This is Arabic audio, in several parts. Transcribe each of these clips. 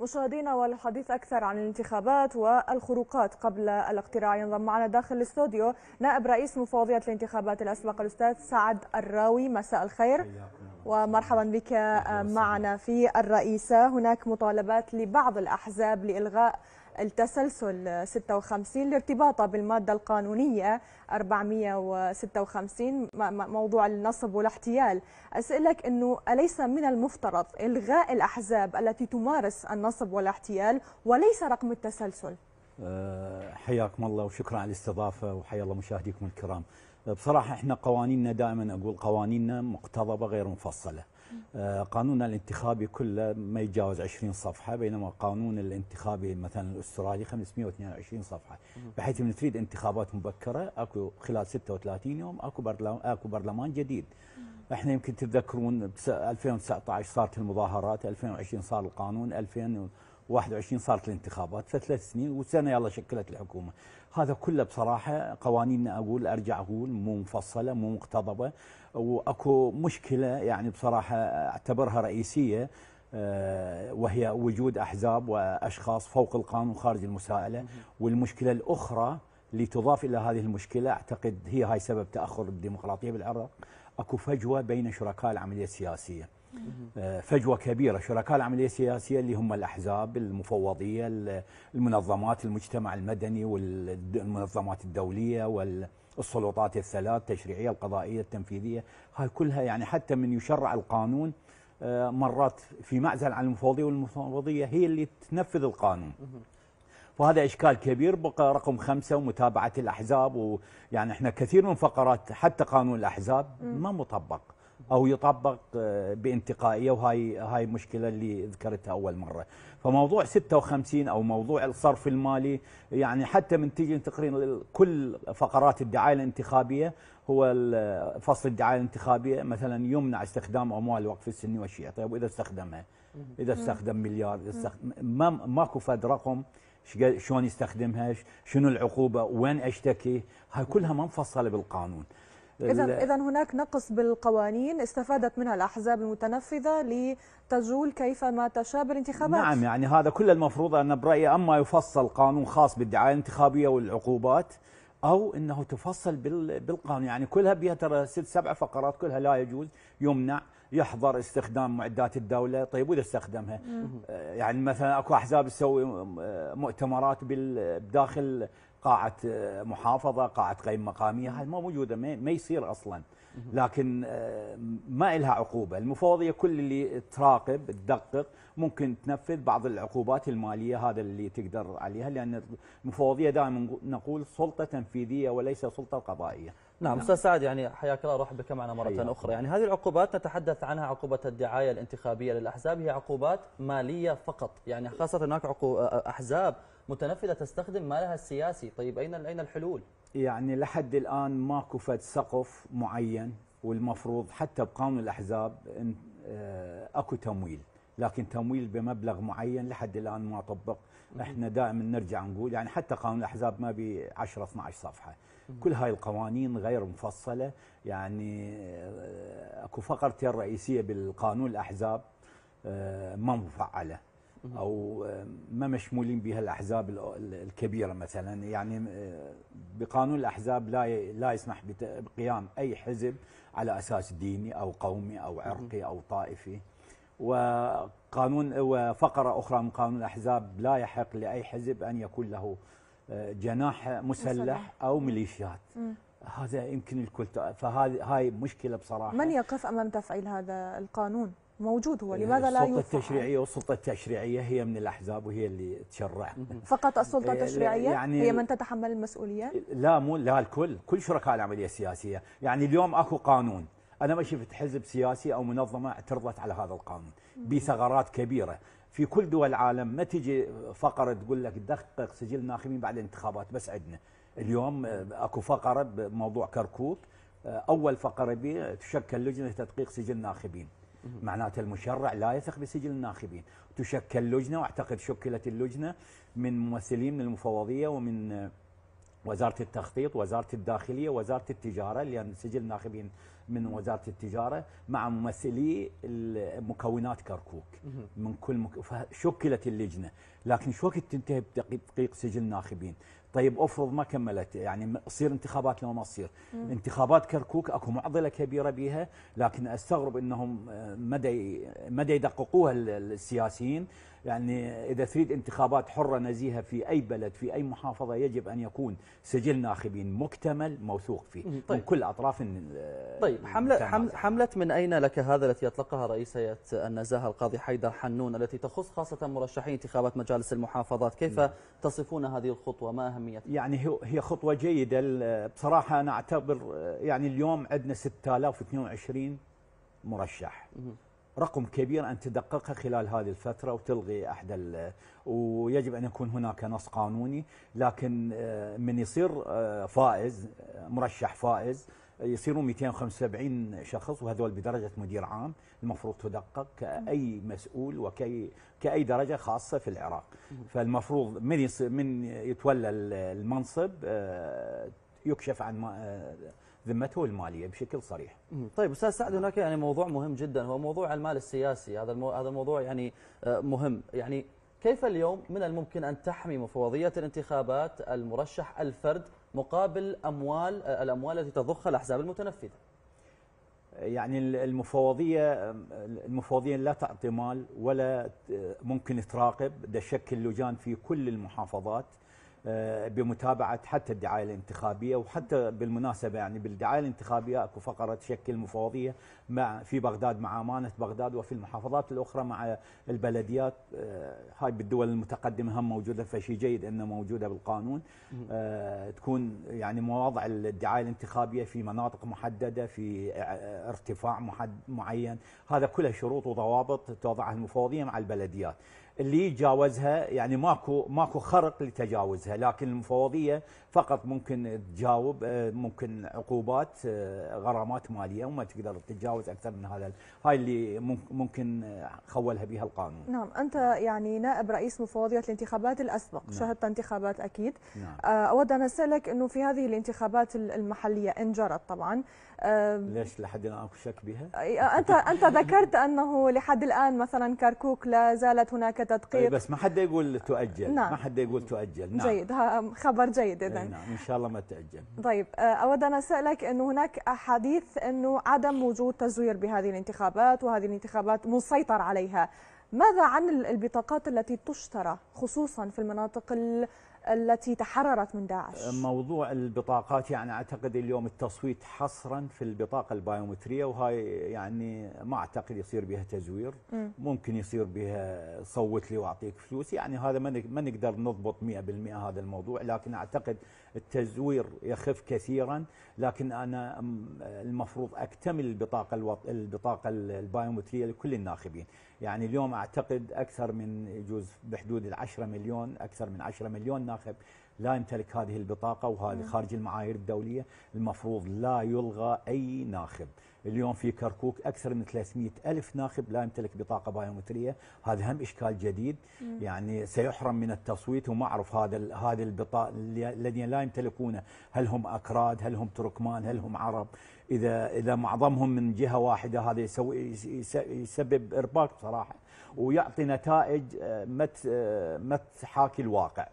مشاهدينا والحديث أكثر عن الانتخابات والخروقات قبل الاقتراع ينضم معنا داخل الاستوديو نائب رئيس مفوضية الانتخابات الأسبق الأستاذ سعد الراوي مساء الخير ومرحبا بك معنا في الرئيسة هناك مطالبات لبعض الأحزاب لإلغاء التسلسل 56 لارتباطها بالمادة القانونية 456 موضوع النصب والاحتيال أسألك أنه أليس من المفترض إلغاء الأحزاب التي تمارس النصب والاحتيال وليس رقم التسلسل أه، حياكم الله وشكرا على الاستضافة وحيا الله مشاهديكم الكرام بصراحة احنا قوانيننا دائما أقول قوانيننا مقتضبة غير مفصلة آه، قانون الانتخابي كله ما يتجاوز 20 صفحة بينما قانون الانتخابي مثلا الأسترالي 522 صفحة بحيث من تريد انتخابات مبكرة أكو خلال 36 يوم أكو برلمان, أكو برلمان جديد احنا يمكن تتذكرون 2019 صارت المظاهرات 2020 صار القانون 2000 21 صارت الانتخابات فثلاث سنين وسنه يلا شكلت الحكومه هذا كله بصراحه قوانيننا اقول ارجع اقول مو مفصله مو مقتضبه واكو مشكله يعني بصراحه اعتبرها رئيسيه آه، وهي وجود احزاب واشخاص فوق القانون خارج المساءله والمشكله الاخرى اللي تضاف الى هذه المشكله اعتقد هي هاي سبب تاخر الديمقراطيه بالعراق اكو فجوه بين شركاء العمليه السياسيه آه، فجوه كبيره، شركاء العمليه السياسيه اللي هم الاحزاب المفوضيه، المنظمات المجتمع المدني والمنظمات الدوليه والسلطات الثلاث التشريعيه، القضائيه، التنفيذيه، هاي كلها يعني حتى من يشرع القانون آه، مرات في معزل عن المفوضيه والمفوضيه هي اللي تنفذ القانون. فهذا اشكال كبير بقى رقم خمسه ومتابعه الاحزاب ويعني احنا كثير من فقرات حتى قانون الاحزاب ما مطبق. او يطبق آه، بانتقائيه وهاي هاي المشكله اللي ذكرتها اول مره فموضوع 56 او موضوع الصرف المالي يعني حتى من تيجي تقرين كل فقرات الدعايه الانتخابيه هو فصل الدعايه الانتخابيه مثلا يمنع استخدام اموال الوقف السني والشيعي طيب واذا استخدمها اذا استخدم مليار إذا استخدم ما ماكو فد رقم شلون يستخدمها شنو العقوبه وين اشتكي هاي كلها ما مفصله بالقانون إذا إذا هناك نقص بالقوانين استفادت منها الأحزاب المتنفذة لتجول كيفما تشاء بالانتخابات نعم يعني هذا كل المفروض أن برأيي أما يفصل قانون خاص بالدعاية الانتخابية والعقوبات أو أنه تفصل بالقانون يعني كلها بها ترى ست سبع فقرات كلها لا يجوز يمنع يحظر استخدام معدات الدوله، طيب واذا استخدمها؟ آه، يعني مثلا اكو احزاب تسوي آه، مؤتمرات بالداخل قاعه آه، محافظه قاعه قيم مقاميه هاي ما موجوده ما يصير اصلا لكن آه، ما إلها عقوبة المفوضية كل اللي تراقب تدقق ممكن تنفذ بعض العقوبات المالية هذا اللي تقدر عليها لأن المفوضية دائما نقول سلطة تنفيذية وليس سلطة قضائية نعم, نعم. أستاذ سعد يعني حياك الله رحب بك معنا مرة حياتي. أخرى يعني هذه العقوبات نتحدث عنها عقوبة الدعاية الانتخابية للأحزاب هي عقوبات مالية فقط يعني خاصة هناك آه، أحزاب متنفذه تستخدم مالها السياسي طيب اين اين الحلول يعني لحد الان ماكو فد سقف معين والمفروض حتى بقانون الاحزاب آه، اكو تمويل لكن تمويل بمبلغ معين لحد الان ما طبق احنا دائما نرجع نقول يعني حتى قانون الاحزاب ما بي 10 12 صفحه كل هاي القوانين غير مفصله يعني آه، اكو فقرتين رئيسيه بالقانون الاحزاب آه، ما مفعله او آه، ما مشمولين بها الاحزاب الكبيره مثلا يعني آه، بقانون الاحزاب لا لا يسمح بقيام اي حزب على اساس ديني او قومي او عرقي او طائفي وقانون وفقره اخرى من قانون الاحزاب لا يحق لاي حزب ان يكون له آه، جناح مسلح او ميليشيات هذا يمكن الكل فهذه هاي مشكله بصراحه من يقف امام تفعيل هذا القانون موجود هو يعني لماذا لا يوفق السلطه التشريعيه والسلطه التشريعيه هي من الاحزاب وهي اللي تشرع فقط السلطه إيه، التشريعيه يعني هي من تتحمل المسؤوليه لا مو لا الكل كل شركاء العمليه السياسيه يعني اليوم اكو قانون انا ما شفت حزب سياسي او منظمه اعترضت على هذا القانون بثغرات كبيره في كل دول العالم ما تجي فقره تقول لك دقق سجل ناخبين بعد الانتخابات بس عندنا اليوم آه، اكو فقره بموضوع كركوك آه، اول فقره بي تشكل لجنه تدقيق سجل ناخبين معناته المشرع لا يثق بسجل الناخبين تشكل لجنة واعتقد شكلت اللجنة من ممثلين من المفوضية ومن آه، وزارة التخطيط وزارة الداخلية وزارة التجارة لأن سجل الناخبين من وزارة التجارة مع ممثلي مكونات كركوك من كل مك... شكلت اللجنة لكن شو وقت تنتهي بتدقيق سجل الناخبين طيب افرض ما كملت يعني تصير انتخابات لو ما تصير انتخابات كركوك اكو معضله كبيره بيها لكن استغرب انهم آه، مدى مدى يدققوها السياسيين يعني إذا تريد انتخابات حرة نزيهة في أي بلد في أي محافظة يجب أن يكون سجل ناخبين مكتمل موثوق فيه طيب. من كل أطراف طيب حملة, حملة, من أين لك هذا التي أطلقها رئيسة النزاهة القاضي حيدر حنون التي تخص خاصة مرشحين انتخابات مجالس المحافظات كيف م. نعم. تصفون هذه الخطوة ما أهميتها؟ يعني هي خطوة جيدة بصراحة أنا أعتبر يعني اليوم عندنا 6022 مرشح م. رقم كبير أن تدققها خلال هذه الفترة وتلغي أحد ويجب أن يكون هناك نص قانوني لكن آه، من يصير آه، فائز مرشح فائز يصيروا 275 شخص وهذول بدرجة مدير عام المفروض تدقق كأي مسؤول وكأي كأي درجة خاصة في العراق فالمفروض من من يتولى المنصب آه، يكشف عن ذمته المالية بشكل صريح طيب أستاذ سعد هناك يعني موضوع مهم جدا هو موضوع المال السياسي هذا المو... هذا الموضوع يعني آه، مهم يعني كيف اليوم من الممكن أن تحمي مفوضية الانتخابات المرشح الفرد مقابل أموال آه، الأموال التي تضخها الأحزاب المتنفذة يعني المفوضية المفوضية لا تعطي مال ولا آه، ممكن تراقب ده شكل لجان في كل المحافظات آه، بمتابعه حتى الدعايه الانتخابيه وحتى بالمناسبه يعني بالدعايه الانتخابيه اكو فقره تشكل مفوضيه مع في بغداد مع امانه بغداد وفي المحافظات الاخرى مع البلديات آه، هاي بالدول المتقدمه هم موجوده فشيء جيد انه موجوده بالقانون آه، تكون يعني مواضع الدعايه الانتخابيه في مناطق محدده في ارتفاع معين هذا كلها شروط وضوابط توضعها المفوضيه مع البلديات اللي يتجاوزها يعني ماكو ماكو خرق لتجاوزها لكن المفوضيه فقط ممكن تجاوب آه، ممكن عقوبات آه، غرامات ماليه وما تقدر تتجاوز اكثر من هذا هاي اللي ممكن آه، خولها بها القانون نعم انت يعني نائب رئيس مفوضيه الانتخابات الاسبق نعم. شهدت انتخابات اكيد نعم. اود ان اسالك انه في هذه الانتخابات المحليه ان جرت طبعا ليش لحد الان اكو شك بها؟ انت انت ذكرت انه لحد الان مثلا كركوك لا زالت هناك تدقيق بس ما حد يقول تؤجل نعم. ما حد يقول تؤجل نعم جيد خبر جيد اذا نعم ان شاء الله ما تاجل طيب آه، اود ان اسالك انه هناك احاديث انه عدم وجود تزوير بهذه الانتخابات وهذه الانتخابات مسيطر عليها ماذا عن البطاقات التي تشترى خصوصا في المناطق التي تحررت من داعش موضوع البطاقات يعني اعتقد اليوم التصويت حصرا في البطاقه البايومتريه وهاي يعني ما اعتقد يصير بها تزوير م. ممكن يصير بها صوت لي واعطيك فلوس يعني هذا ما نقدر نضبط 100% هذا الموضوع لكن اعتقد التزوير يخف كثيرا لكن انا المفروض اكتمل البطاقه البطاقه البايومتريه لكل الناخبين يعني اليوم اعتقد اكثر من يجوز بحدود ال 10 مليون اكثر من 10 مليون ناخب لا يمتلك هذه البطاقة وهذه نعم. خارج المعايير الدولية المفروض لا يلغى أي ناخب اليوم في كركوك أكثر من 300 ألف ناخب لا يمتلك بطاقة بايومترية هذا هم إشكال جديد مم. نعم. يعني سيحرم من التصويت وما أعرف هذا هذا البطاقة الذين لا يمتلكونه هل هم أكراد هل هم تركمان هل هم عرب إذا إذا معظمهم من جهة واحدة هذا يسوي يسبب إرباك صراحة ويعطي نتائج ما آه، ما آه، تحاكي الواقع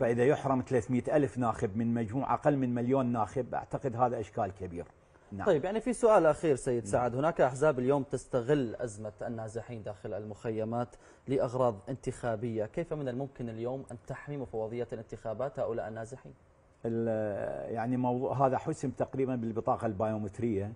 فإذا يحرم 300 ألف ناخب من مجموع أقل من مليون ناخب أعتقد هذا إشكال كبير نعم. طيب يعني في سؤال أخير سيد نعم. سعد هناك أحزاب اليوم تستغل أزمة النازحين داخل المخيمات لأغراض انتخابية كيف من الممكن اليوم أن تحمي مفوضية الانتخابات هؤلاء النازحين؟ يعني موضوع هذا حسم تقريبا بالبطاقه البيومتريه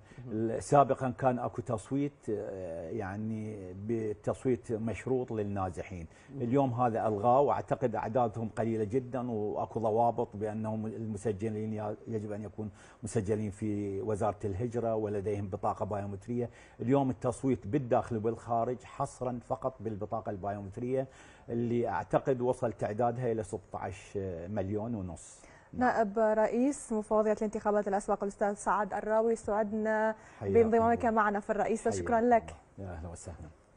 سابقا كان اكو تصويت آه، يعني بتصويت مشروط للنازحين اليوم هذا الغاه واعتقد اعدادهم قليله جدا واكو ضوابط بانهم المسجلين يجب ان يكون مسجلين في وزاره الهجره ولديهم بطاقه بيومتريه اليوم التصويت بالداخل وبالخارج حصرا فقط بالبطاقه البيومتريه اللي اعتقد وصل تعدادها الى 16 مليون ونص نائب رئيس مفوضية الانتخابات الأسبق الأستاذ سعد الراوي سعدنا بانضمامك معنا في الرئيسة شكرا لك يا أهلا وسهلا